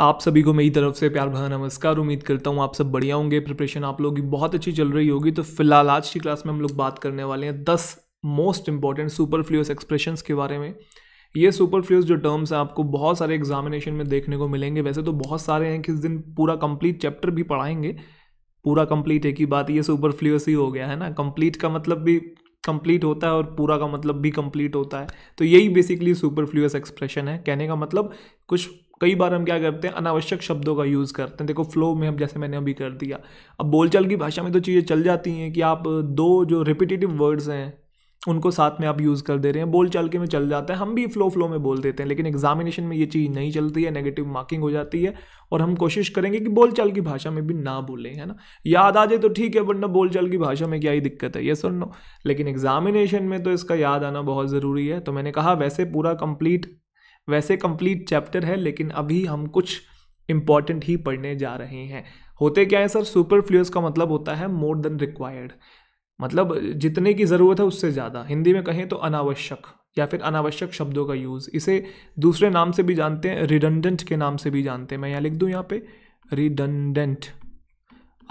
आप सभी को मेरी तरफ से प्यार भरा नमस्कार उम्मीद करता हूँ आप सब बढ़िया होंगे प्रिपरेशन आप लोगों की बहुत अच्छी चल रही होगी तो फिलहाल आज की क्लास में हम लोग बात करने वाले हैं दस most important superfluous expression के बारे में ये सुपर फ्लूस जो टर्म्स हैं आपको बहुत सारे एग्जामिनेशन में देखने को मिलेंगे वैसे तो बहुत सारे हैं किस दिन पूरा कंप्लीट चैप्टर भी पढ़ाएंगे पूरा कंप्लीट एक ही बात ये सुपर फ्लूस ही हो गया है ना कंप्लीट का मतलब भी कंप्लीट होता है और पूरा का मतलब भी कंप्लीट होता है तो यही बेसिकली सुपर फ्लूस एक्सप्रेशन है कहने का मतलब कुछ कई बार हम क्या करते हैं अनावश्यक शब्दों का यूज़ करते हैं देखो फ्लो में हम जैसे मैंने अभी कर दिया अब बोलचाल की भाषा में तो चीज़ें चल जाती हैं कि आप दो जो रिपीटेटिव वर्ड्स हैं उनको साथ में आप यूज़ कर दे रहे हैं बोल चाल के में चल जाता है हम भी फ्लो फ्लो में बोल देते हैं लेकिन एग्जामिनेशन में ये चीज़ नहीं चलती है नेगेटिव मार्किंग हो जाती है और हम कोशिश करेंगे कि बोल चाल की भाषा में भी ना बोलें है ना याद आ जाए तो ठीक है वरना बोल चाल की भाषा में क्या ही दिक्कत है ये सुन लो लेकिन एग्जामिनेशन में तो इसका याद आना बहुत ज़रूरी है तो मैंने कहा वैसे पूरा कंप्लीट वैसे कंप्लीट चैप्टर है लेकिन अभी हम कुछ इंपॉर्टेंट ही पढ़ने जा रहे हैं होते क्या है सर सुपर का मतलब होता है मोर देन रिक्वायर्ड मतलब जितने की ज़रूरत है उससे ज़्यादा हिंदी में कहें तो अनावश्यक या फिर अनावश्यक शब्दों का यूज़ इसे दूसरे नाम से भी जानते हैं रिडंडेंट के नाम से भी जानते हैं मैं यहाँ लिख दूँ यहाँ पे redundant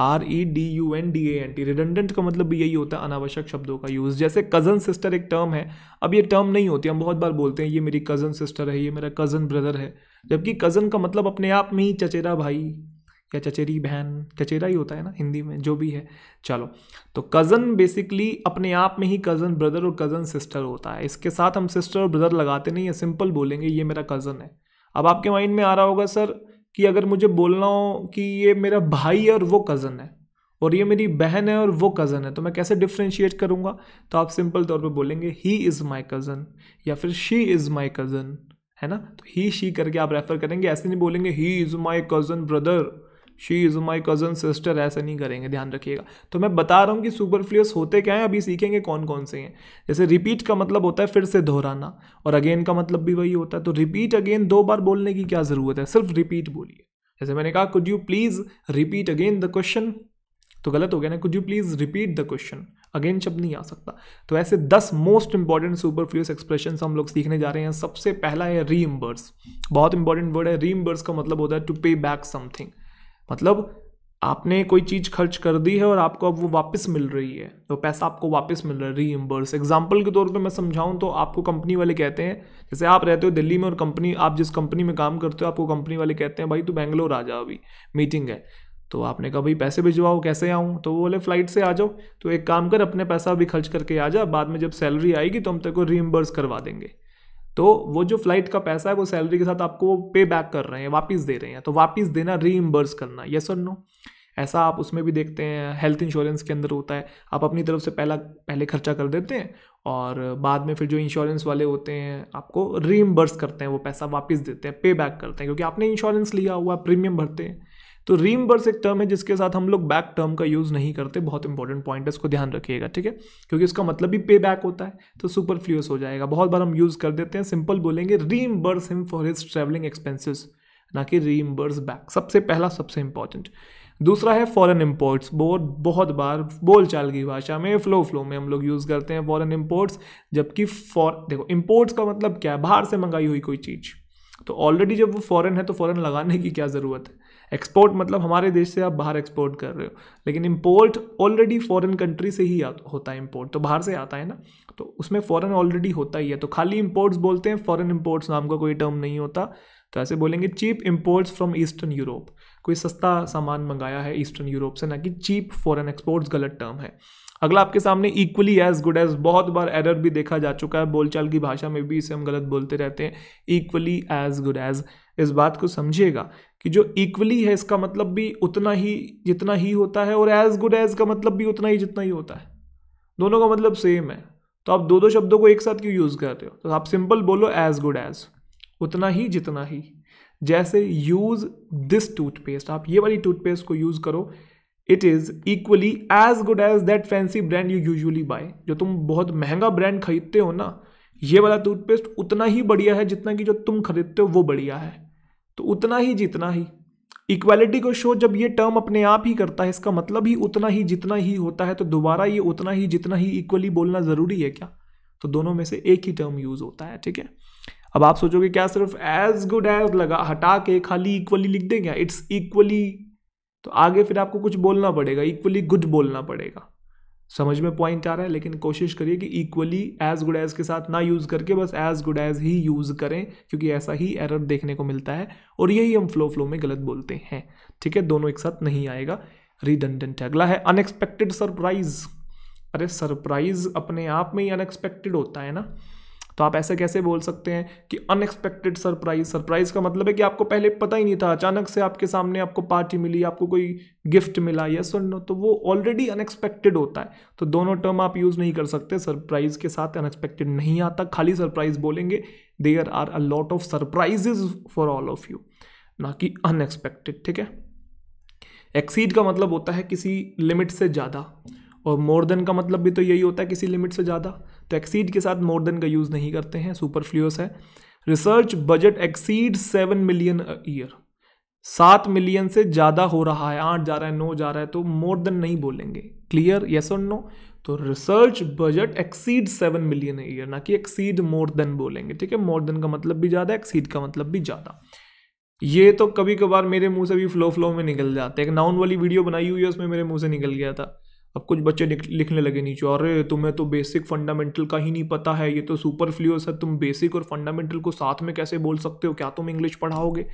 R E D U N D A N T redundant का मतलब भी यही होता है अनावश्यक शब्दों का यूज़ जैसे कज़न सिस्टर एक टर्म है अब ये टर्म नहीं होती हम बहुत बार बोलते हैं ये मेरी कज़न सिस्टर है ये मेरा कज़न ब्रदर है जबकि कज़न का मतलब अपने आप में ही चचेरा भाई या चचेरी बहन चचेरा ही होता है ना हिंदी में जो भी है चलो तो कज़न बेसिकली अपने आप में ही कज़न ब्रदर और कज़न सिस्टर होता है इसके साथ हम सिस्टर और ब्रदर लगाते नहीं है सिंपल बोलेंगे ये मेरा कज़न है अब आपके माइंड में आ रहा होगा सर कि अगर मुझे बोलना हो कि ये मेरा भाई है और वो कज़न है और ये मेरी बहन है और वो कज़न है तो मैं कैसे डिफ्रेंशिएट करूँगा तो आप सिंपल तौर पे बोलेंगे ही इज़ माई कज़न या फिर शी इज़ माई कज़न है ना तो ही शी करके आप रेफ़र करेंगे ऐसे नहीं बोलेंगे he is my cousin brother she is my cousin sister ऐसा नहीं करेंगे ध्यान रखिएगा तो मैं बता रहा हूँ कि सुपरफ्लूस होते क्या हैं अभी सीखेंगे कौन कौन से हैं जैसे रिपीट का मतलब होता है फिर से दोहराना और अगेन का मतलब भी वही होता है तो रिपीट अगेन दो बार बोलने की क्या ज़रूरत है सिर्फ रिपीट बोलिए जैसे मैंने कहा could you please repeat again the question तो गलत हो गया ना could you please repeat the question again शब्द नहीं आ सकता तो ऐसे दस मोस्ट इंपॉर्टेंट सुपरफ्लूस एक्सप्रेशन हम लोग सीखने जा रहे हैं सबसे पहला है रीइम्बर्स बहुत इंपॉर्टेंट वर्ड है रीइम्बर्स का मतलब होता है टू पे बैक समथिंग मतलब आपने कोई चीज़ खर्च कर दी है और आपको अब वो वापस मिल रही है तो पैसा आपको वापस मिल रहा है एम्बर्स एग्जाम्पल के तौर पे मैं समझाऊं तो आपको कंपनी वाले कहते हैं जैसे आप रहते हो दिल्ली में और कंपनी आप जिस कंपनी में काम करते हो आपको कंपनी वाले कहते हैं भाई तू बैंगलोर आ जाओ अभी मीटिंग है तो आपने कहा भाई पैसे भिजवाओ कैसे आऊँ तो वो बोले फ्लाइट से आ जाओ तो एक काम कर अपने पैसा अभी खर्च करके आ जा बाद में जब सैलरी आएगी तो हम तेरे को रीएम्बर्स करवा देंगे तो वो जो फ्लाइट का पैसा है वो सैलरी के साथ आपको वो पे बैक कर रहे हैं वापस दे रहे हैं तो वापस देना रीइम्बर्स करना यस और नो ऐसा आप उसमें भी देखते हैं हेल्थ इंश्योरेंस के अंदर होता है आप अपनी तरफ से पहला पहले खर्चा कर देते हैं और बाद में फिर जो इंश्योरेंस वाले होते हैं आपको रीइम्बर्स करते हैं वो पैसा वापस देते हैं पे बैक करते हैं क्योंकि आपने इंश्योरेंस लिया हुआ प्रीमियम भरते हैं तो रीमबर्स एक टर्म है जिसके साथ हम लोग बैक टर्म का यूज़ नहीं करते बहुत इंपॉर्टेंट पॉइंट है इसको ध्यान रखिएगा ठीक है क्योंकि इसका मतलब भी पे बैक होता है तो सुपर फ्लूस हो जाएगा बहुत बार हम यूज़ कर देते हैं सिंपल बोलेंगे reimburse him for his travelling expenses ना कि रीमबर्स बैक सबसे पहला सबसे इंपॉर्टेंट दूसरा है फॉरेन इम्पोर्ट्स बहुत बहुत बार बोलचाल की भाषा में फ्लो फ्लो में हम लोग यूज़ करते हैं फॉरेन इम्पोर्ट्स जबकि फॉर देखो इम्पोर्ट्स का मतलब क्या है बाहर से मंगाई हुई कोई चीज़ तो ऑलरेडी जब वो फॉरेन है तो फॉरेन लगाने की क्या ज़रूरत है एक्सपोर्ट मतलब हमारे देश से आप बाहर एक्सपोर्ट कर रहे हो लेकिन इम्पोर्ट ऑलरेडी फॉरेन कंट्री से ही होता है इम्पोर्ट तो बाहर से आता है ना तो उसमें फ़ॉरन ऑलरेडी होता ही है तो खाली इम्पोर्ट्स बोलते हैं फ़ॉरन इम्पोर्ट्स नाम का कोई टर्म नहीं होता तो ऐसे बोलेंगे cheap imports from eastern Europe कोई सस्ता सामान मंगाया है ईस्टर्न यूरोप से ना कि चीप फॉरेन एक्सपोर्ट्स गलत टर्म है अगला आपके सामने इक्वली एज गुड एज बहुत बार एरर भी देखा जा चुका है बोलचाल की भाषा में भी इसे हम गलत बोलते रहते हैं इक्वली एज गुड एज इस बात को समझिएगा कि जो इक्वली है इसका मतलब भी उतना ही जितना ही होता है और एज गुड एज का मतलब भी उतना ही जितना ही होता है दोनों का मतलब सेम है तो आप दो दो शब्दों को एक साथ क्यों यूज़ करते हो तो आप सिंपल बोलो एज गुड एज उतना ही जितना ही जैसे यूज़ दिस टूथपेस्ट आप ये वाली टूथपेस्ट को यूज़ करो it is equally as good as that fancy brand you usually buy जो तुम बहुत महंगा ब्रांड खरीदते हो ना ये वाला टूथपेस्ट उतना ही बढ़िया है जितना कि जो तुम खरीदते हो वो बढ़िया है तो उतना ही जितना ही इक्वालिटी को शो जब ये टर्म अपने आप ही करता है इसका मतलब ही उतना ही जितना ही होता है तो दोबारा ये उतना ही जितना ही इक्वली बोलना ज़रूरी है क्या तो दोनों में से एक ही टर्म यूज़ होता है ठीक है अब आप सोचोगे क्या सिर्फ एज गुड एज लगा हटा के खाली इक्वली लिख देंगे इट्स इक्वली तो आगे फिर आपको कुछ बोलना पड़ेगा इक्वली गुड बोलना पड़ेगा समझ में पॉइंट आ रहा है लेकिन कोशिश करिए कि इक्वली एज गुड एज के साथ ना यूज़ करके बस एज गुड एज ही यूज़ करें क्योंकि ऐसा ही एरर देखने को मिलता है और यही हम फ्लो फ्लो में गलत बोलते हैं ठीक है दोनों एक साथ नहीं आएगा रिडंडेंट अगला है अनएक्सपेक्टेड सरप्राइज अरे सरप्राइज अपने आप में ही अनएक्सपेक्टेड होता है ना तो आप ऐसे कैसे बोल सकते हैं कि अनएक्सपेक्टेड सरप्राइज सरप्राइज का मतलब है कि आपको पहले पता ही नहीं था अचानक से आपके सामने आपको पार्टी मिली आपको कोई गिफ्ट मिला या सुन तो वो ऑलरेडी अनएक्सपेक्टेड होता है तो दोनों टर्म आप यूज़ नहीं कर सकते सरप्राइज के साथ अनएक्सपेक्टेड नहीं आता खाली सरप्राइज बोलेंगे there are a lot of surprises for all of you ना कि अनएक्सपेक्टेड ठीक है एक्सीड का मतलब होता है किसी लिमिट से ज़्यादा और मोर देन का मतलब भी तो यही होता है किसी लिमिट से ज़्यादा तो एक्सीड के साथ मोर देन का यूज़ नहीं करते हैं सुपरफ्लूस है research budget exceed seven million year सात मिलियन से ज़्यादा हो रहा है आठ जा रहा है नौ जा रहा है तो मोर देन नहीं बोलेंगे क्लियर येस और नो तो research budget exceed seven million year ना कि एक्सीड मोर देन बोलेंगे ठीक है मोर देन का मतलब भी ज़्यादा एक्सीड का मतलब भी ज़्यादा ये तो कभी कभार मेरे मुंह से भी फ्लो फ्लो में निकल जाते एक नाउन वाली वीडियो बनाई हुई है उसमें मेरे मुंह से निकल गया था अब कुछ बच्चे लिखने लगे नीचे अरे तुम्हें तो बेसिक फंडामेंटल का ही नहीं पता है ये तो सुपर फ्लूस है तुम बेसिक और फंडामेंटल को साथ में कैसे बोल सकते हो क्या तुम इंग्लिश पढ़ाओगे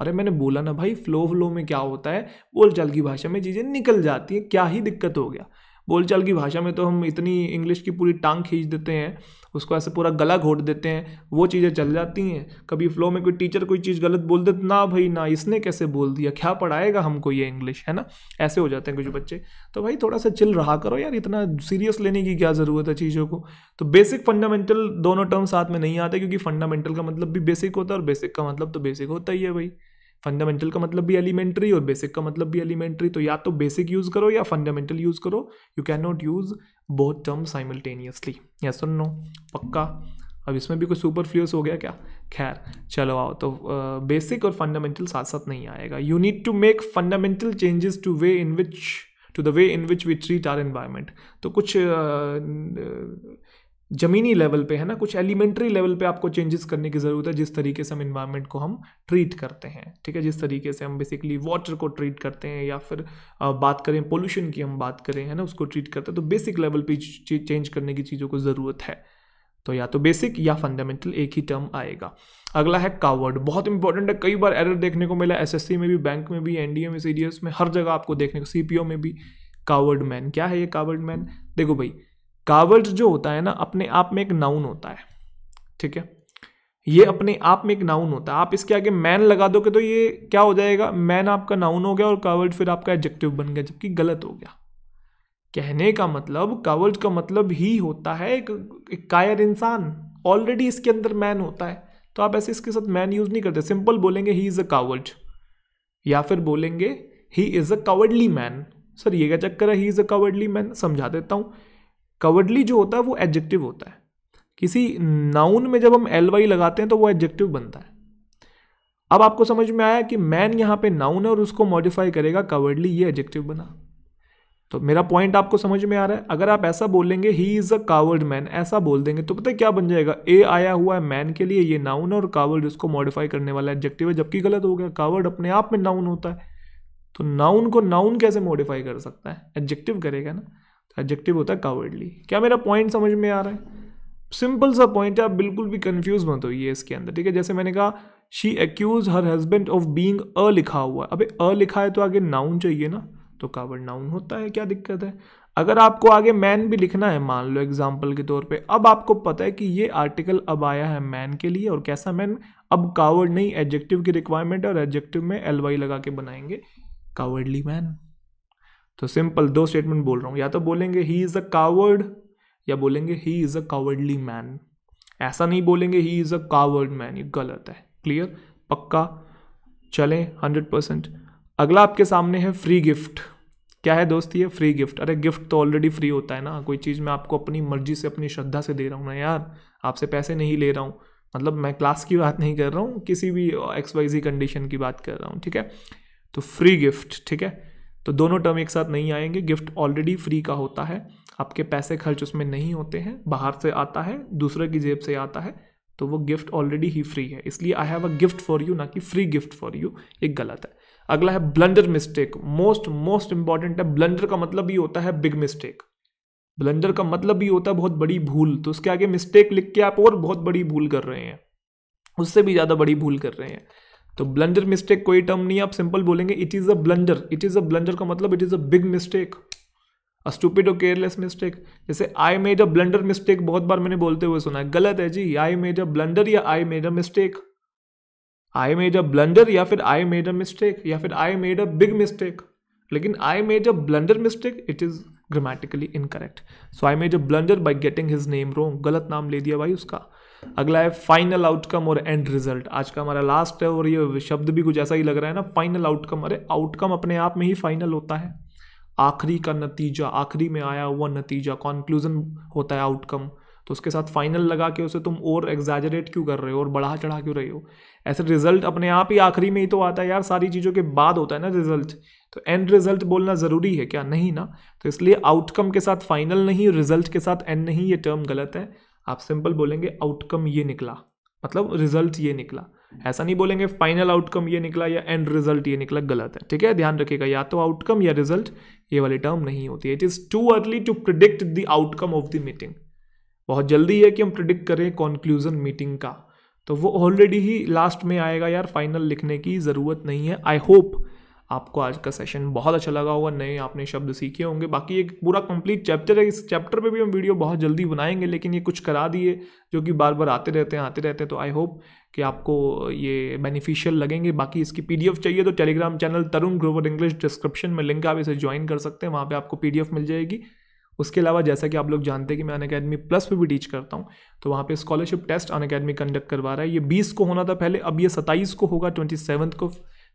अरे मैंने बोला ना भाई फ्लो फ्लो में क्या होता है बोलचाल की भाषा में चीज़ें निकल जाती हैं क्या ही दिक्कत हो गया बोलचाल की भाषा में तो हम इतनी इंग्लिश की पूरी टांग खींच देते हैं उसको ऐसे पूरा गला घोट देते हैं वो चीज़ें चल जाती हैं कभी फ्लो में कोई टीचर कोई चीज़ गलत बोल दे ना भाई ना इसने कैसे बोल दिया क्या पढ़ाएगा हमको ये इंग्लिश है ना ऐसे हो जाते हैं कुछ बच्चे तो भाई थोड़ा सा चिल रहा करो यार इतना सीरियस लेने की क्या ज़रूरत है चीज़ों को तो बेसिक फंडामेंटल दोनों टर्म साथ में नहीं आते क्योंकि फंडामेंटल का मतलब भी बेसिक होता है और बेसिक का मतलब तो बेसिक होता ही है भाई फंडामेंटल का मतलब भी एलिमेंट्री और बेसिक का मतलब भी एलिमेंट्री तो या तो बेसिक यूज़ करो या फंडामेंटल यूज़ करो you can not use both term simultaneously या सुन नो पक्का अब इसमें भी कोई सुपर फ्लूस हो गया क्या खैर चलो आओ तो बेसिक और फंडामेंटल साथ साथ नहीं आएगा you need to make fundamental changes to way in which to the way in which we treat our environment तो कुछ uh, uh, ज़मीनी लेवल पे है ना कुछ एलिमेंट्री लेवल पे आपको चेंजेस करने की ज़रूरत है जिस तरीके से हम इन्वायरमेंट को हम ट्रीट करते हैं ठीक है जिस तरीके से हम बेसिकली वाटर को ट्रीट करते हैं या फिर बात करें पोल्यूशन की हम बात करें है ना उसको ट्रीट करते हैं तो बेसिक लेवल पे चेंज करने की चीज़ों को ज़रूरत है तो या तो बेसिक या फंडामेंटल एक ही टर्म आएगा अगला है कावर्ड बहुत इंपॉर्टेंट है कई बार एरर देखने को मिला एस में भी बैंक में भी एनडीए में सी में हर जगह आपको देखने को सीपीओ में भी कावर्ड मैन क्या है ये कावर्ड मैन देखो भाई कावर्ड जो होता है ना अपने आप में एक नाउन होता है ठीक है ये अपने आप में एक नाउन होता है आप इसके आगे मैन लगा दोगे तो ये क्या हो जाएगा मैन आपका नाउन हो गया और कावर्ड फिर आपका एडजेक्टिव बन गया जबकि गलत हो गया कहने का मतलब कावर्ड का मतलब ही होता है एक, एक कायर इंसान ऑलरेडी इसके अंदर मैन होता है तो आप ऐसे इसके साथ मैन यूज़ नहीं करते सिंपल बोलेंगे ही इज़ अ कावर्ड या फिर बोलेंगे he is a cowardly man sir ये क्या चक्कर है he is a cowardly man समझा देता हूँ कवर्डली जो होता है वो एडजेक्टिव होता है किसी नाउन में जब हम एल वाई लगाते हैं तो वो एडजेक्टिव बनता है अब आपको समझ में आया कि मैन यहाँ पे नाउन है और उसको मॉडिफाई करेगा कवर्डली ये एडजेक्टिव बना तो मेरा पॉइंट आपको समझ में आ रहा है अगर आप ऐसा बोलेंगे he is a coward man ऐसा बोल देंगे तो पता है क्या बन जाएगा ए आया हुआ है मैन के लिए ये नाउन है और कावर्ड उसको मॉडिफाई करने वाला एडजेक्टिव है जबकि गलत हो गया कावर्ड अपने आप में नाउन होता है तो नाउन को नाउन कैसे मॉडिफाई कर सकता है एडजेक्टिव करेगा ना एडजेक्टिव होता है कावर्डली क्या मेरा पॉइंट समझ में आ रहा है सिंपल सा पॉइंट है आप बिल्कुल भी कंफ्यूज मत हो ये इसके अंदर ठीक है जैसे मैंने कहा she accuse her husband of being a लिखा हुआ है अबे अ लिखा है तो आगे नाउन चाहिए ना तो कावर्ड नाउन होता है क्या दिक्कत है अगर आपको आगे मैन भी लिखना है मान लो एग्जाम्पल के तौर पे अब आपको पता है कि ये आर्टिकल अब आया है मैन के लिए और कैसा मैन अब कावर्ड नहीं एडजेक्टिव की रिक्वायरमेंट और एडजेक्टिव में एल वाई लगा के बनाएंगे कावर्डली मैन तो सिंपल दो स्टेटमेंट बोल रहा हूँ या तो बोलेंगे ही इज़ अ कावर्ड या बोलेंगे he is a cowardly man ऐसा नहीं बोलेंगे he is a coward man ये गलत है क्लियर पक्का चलें हंड्रेड परसेंट अगला आपके सामने है फ्री गिफ्ट क्या है दोस्त ये फ्री गिफ्ट अरे गिफ्ट तो ऑलरेडी फ्री होता है ना कोई चीज़ मैं आपको अपनी मर्जी से अपनी श्रद्धा से दे रहा हूँ ना यार आपसे पैसे नहीं ले रहा हूँ मतलब मैं क्लास की बात नहीं कर रहा हूँ किसी भी एक्स वाई जी कंडीशन की बात कर रहा हूँ ठीक है तो फ्री गिफ्ट ठीक है तो दोनों टर्म एक साथ नहीं आएंगे गिफ्ट ऑलरेडी फ्री का होता है आपके पैसे खर्च उसमें नहीं होते हैं बाहर से आता है दूसरे की जेब से आता है तो वो गिफ्ट ऑलरेडी ही फ्री है इसलिए I have a gift for you ना कि फ्री गिफ्ट फॉर यू एक गलत है अगला है blunder mistake most most important है ब्लंडर का मतलब ही होता है बिग मिस्टेक ब्लंडर का मतलब भी होता है बहुत बड़ी भूल तो उसके आगे मिस्टेक लिख के आप और बहुत बड़ी भूल कर रहे हैं उससे भी ज़्यादा बड़ी भूल कर रहे हैं तो ब्लंडर मिस्टेक कोई टर्म नहीं आप सिंपल बोलेंगे it is a blunder it is a blunder का मतलब it is a big mistake a stupid और केयरलेस मिस्टेक जैसे I made a blunder mistake बहुत बार मैंने बोलते हुए सुना है गलत है जी आई मेड अ ब्लंडर या I made a mistake I made a blunder या फिर आई मेड अ मिस्टेक या फिर I made a big mistake लेकिन I made a blunder mistake it is grammatically incorrect so I made a blunder by getting his name wrong गलत नाम ले दिया भाई उसका अगला है फाइनल आउटकम और एंड रिजल्ट आज का हमारा लास्ट है और ये शब्द भी कुछ ऐसा ही लग रहा है ना फाइनल आउटकम अरे आउटकम अपने आप में ही फाइनल होता है आखिरी का नतीजा आखिरी में आया हुआ नतीजा कॉन्क्लूजन होता है आउटकम तो उसके साथ फाइनल लगा के उसे तुम और एग्जाजरेट क्यों कर रहे हो और बढ़ा चढ़ा क्यों रहे हो ऐसे रिजल्ट अपने आप ही आखिरी में ही तो आता है यार सारी चीज़ों के बाद होता है ना रिजल्ट तो एंड रिजल्ट बोलना ज़रूरी है क्या नहीं ना तो इसलिए आउटकम के साथ फाइनल नहीं रिजल्ट के साथ एंड नहीं ये टर्म गलत है आप सिंपल बोलेंगे आउटकम ये निकला मतलब रिजल्ट ये निकला ऐसा नहीं बोलेंगे फाइनल आउटकम ये निकला या एंड रिजल्ट ये निकला गलत है ठीक है ध्यान रखिएगा या तो आउटकम या रिजल्ट ये वाली टर्म नहीं होती it is too early to predict the outcome of the meeting बहुत जल्दी है कि हम प्रिडिक्ट करें कॉन्क्लूजन मीटिंग का तो वो ऑलरेडी ही लास्ट में आएगा यार फाइनल लिखने की ज़रूरत नहीं है आई होप आपको आज का सेशन बहुत अच्छा लगा होगा नए आपने शब्द सीखे होंगे बाकी एक पूरा कंप्लीट चैप्टर है इस चैप्टर पे भी हम वीडियो बहुत जल्दी बनाएंगे लेकिन ये कुछ करा दिए जो कि बार बार आते रहते हैं आते रहते हैं तो आई होप कि आपको ये बेनिफिशियल लगेंगे बाकी इसकी पीडीएफ चाहिए तो Telegram channel Tarun Grover English description में लिंक आप इसे ज्वाइन कर सकते हैं वहाँ पर आपको पी मिल जाएगी उसके अलावा जैसा कि आप लोग जानते हैं कि मैं अन अकेडमी प्लस पर भी टीच करता हूँ तो वहाँ पे scholarship test Unacademy conduct करवा रहा है ये 20 को होना था पहले अब ये 27 को होगा ट्वेंटी को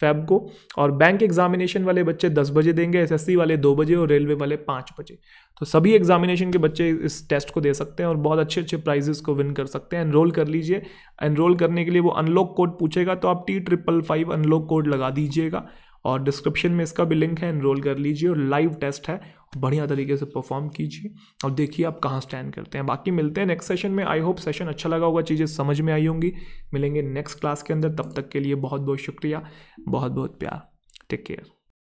फैब को और बैंक एग्जामिनेशन वाले बच्चे दस बजे देंगे एसएससी वाले दो बजे और रेलवे वाले पाँच बजे तो सभी एग्जामिनेशन के बच्चे इस टेस्ट को दे सकते हैं और बहुत अच्छे अच्छे प्राइजेस को विन कर सकते हैं एनरोल कर लीजिए एनरोल करने के लिए वो अनलॉक कोड पूछेगा तो आप T triple five unlock code लगा दीजिएगा और डिस्क्रिप्शन में इसका भी लिंक है इनरोल कर लीजिए और लाइव टेस्ट है बढ़िया तरीके से परफॉर्म कीजिए और देखिए आप कहाँ स्टैंड करते हैं बाकी मिलते हैं नेक्स्ट सेशन में आई होप सेशन अच्छा लगा होगा चीज़ें समझ में आई होंगी मिलेंगे नेक्स्ट क्लास के अंदर तब तक के लिए बहुत बहुत शुक्रिया बहुत बहुत प्यार टेक केयर